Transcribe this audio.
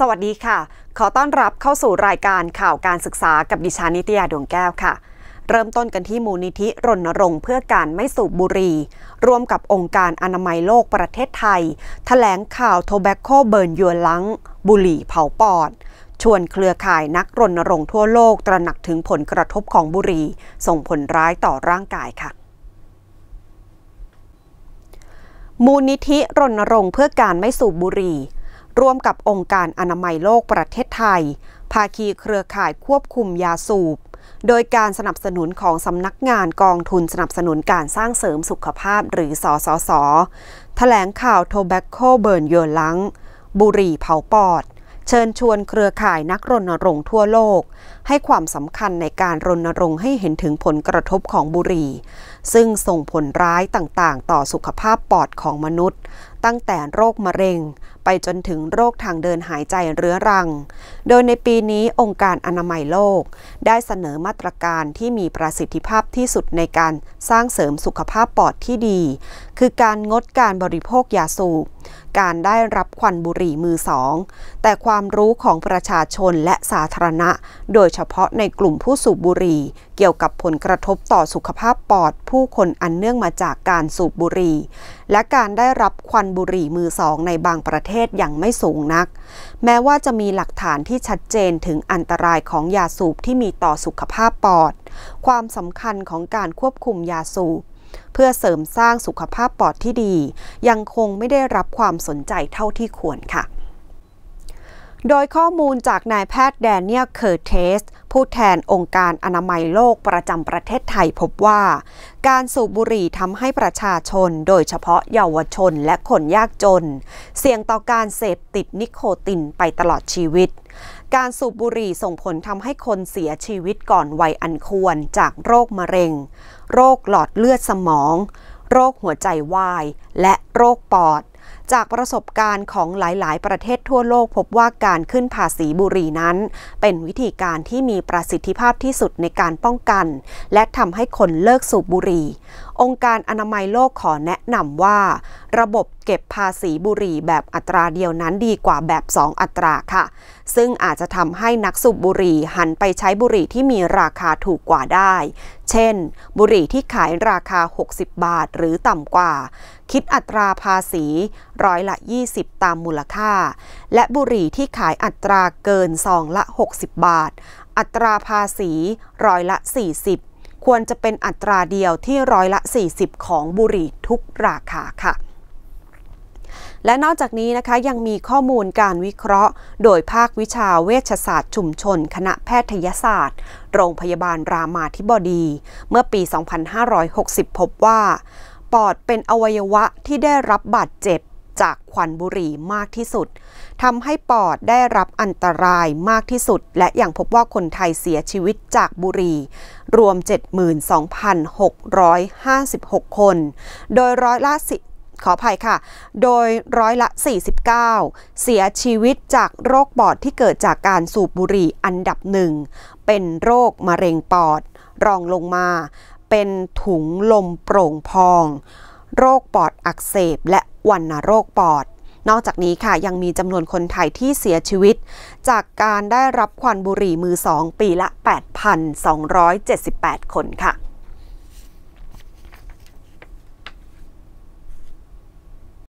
สวัสดีค่ะ ขอต้อนรับเข้าสู่รายการข่าวการศึกษากับดิฉันนิตยาดวงแก้วค่ะ เริ่มต้นกันที่มูลนิธิรณรงค์เพื่อการไม่สูบบุหรี่ ร่วมกับองค์การอนามัยโลกประเทศไทยถแถลงข่าวโทแบคโคเบิร์นยันลังบุหรี่เผาปอด ชวนเครือข่ายนักรณรงค์ทั่วโลก ตระหนักถึงผลกระทบของบุหรี่ส่งผลร้ายต่อร่างกายค่ะ มูลนิธิรณรงค์เพื่อการไม่สูบบุหรี่ร่วมกับองค์การอนามัยโลกประเทศไทย ภาคีเครือข่ายควบคุมยาสูบโดยการสนับสนุนของสำนักงานกองทุนสนับสนุนการสร้างเสริมสุขภาพหรือสสสแถลงข่าว Tobacco Burn Your Lung บุหรี่เผาปอด เชิญชวนเครือข่ายนักรณรงค์ทั่วโลก ให้ความสำคัญในการรณรงค์ให้เห็นถึงผลกระทบของบุหรี่ ซึ่งส่งผลร้ายต่างๆ ต่อสุขภาพปอดของมนุษย์ ตั้งแต่โรคมะเร็งไปจนถึงโรคทางเดินหายใจเรื้อรัง โดยในปีนี้องค์การอนามัยโลก ได้เสนอมาตรการที่มีประสิทธิภาพที่สุดในการสร้างเสริมสุขภาพปอดที่ดี คือการงดการบริโภคยาสูบการได้รับควันบุหรี่มือสองแต่ความรู้ของประชาชนและสาธารณะ โดยเฉพาะในกลุ่มผู้สูบบุหรี่ เกี่ยวกับผลกระทบต่อสุขภาพปอดผู้คนอันเนื่องมาจากการสูบบุหรี่ และการได้รับควันบุหรี่มือสองในบางประเทศอย่างไม่สูงนัก แม้ว่าจะมีหลักฐานที่ชัดเจนถึงอันตรายของยาสูบที่มีต่อสุขภาพปอด ความสำคัญของการควบคุมยาสูบเพื่อเสริมสร้างสุขภาพปอดที่ดี ยังคงไม่ได้รับความสนใจเท่าที่ควรค่ะ โดยข้อมูลจากนายแพทย์แดเนียลเคอร์เทสผู้แทนองค์การอนามัยโลกประจำประเทศไทยพบว่า การสูบบุหรี่ทำให้ประชาชนโดยเฉพาะเยาวชนและคนยากจน เสี่ยงต่อการเสพติดนิโคตินไปตลอดชีวิตการสูบบุหรี่ส่งผลทำให้คนเสียชีวิตก่อนวัยอันควรจากโรคมะเร็ง โรคหลอดเลือดสมอง โรคหัวใจวาย และโรคปอด จากประสบการณ์ของหลาย ๆ ประเทศทั่วโลกพบว่าการขึ้นภาษีบุหรี่นั้น เป็นวิธีการที่มีประสิทธิภาพที่สุดในการป้องกัน และทำให้คนเลิกสูบบุหรี่ องค์การอนามัยโลกขอแนะนำว่าระบบเก็บภาษีบุหรี่แบบอัตราเดียวนั้นดีกว่าแบบ 2 อัตราค่ะ ซึ่งอาจจะทำให้นักสูบบุหรี่หันไปใช้บุหรี่ที่มีราคาถูกกว่าได้ เช่น บุหรี่ที่ขายราคา 60 บาทหรือต่ำกว่า คิดอัตราภาษี ร้อยละ 20 ตามมูลค่า และบุหรี่ที่ขายอัตราเกินซองละ 60 บาท อัตราภาษีร้อยละ 40 ควรจะเป็นอัตราเดียวที่ร้อยละ 40 ของบุหรี่ทุกราคาค่ะและนอกจากนี้นะคะ ยังมีข้อมูลการวิเคราะห์ โดยภาควิชาเวชศาสตร์ชุมชน คณะแพทยศาสตร์ โรงพยาบาลรามาธิบดี เมื่อปี 2560 พบว่า ปอดเป็นอวัยวะที่ได้รับบาดเจ็บจากควันบุหรี่มากที่สุดทำให้ปอดได้รับอันตรายมากที่สุด และอย่างพบว่าคนไทยเสียชีวิตจากบุหรี่รวม 72,656 คน โดยร้อยละขออภัยค่ะ โดยร้อยละ 49 เสียชีวิตจากโรคปอดที่เกิดจากการสูบบุหรี่อันดับหนึ่ง เป็นโรคมะเร็งปอด รองลงมา เป็นถุงลมโปร่งพอง โรคปอดอักเสบและวัณโรคปอด นอกจากนี้ค่ะยังมีจำนวนคนไทยที่เสียชีวิตจากการได้รับควันบุหรี่มือสองปีละ 8,278 คนค่ะ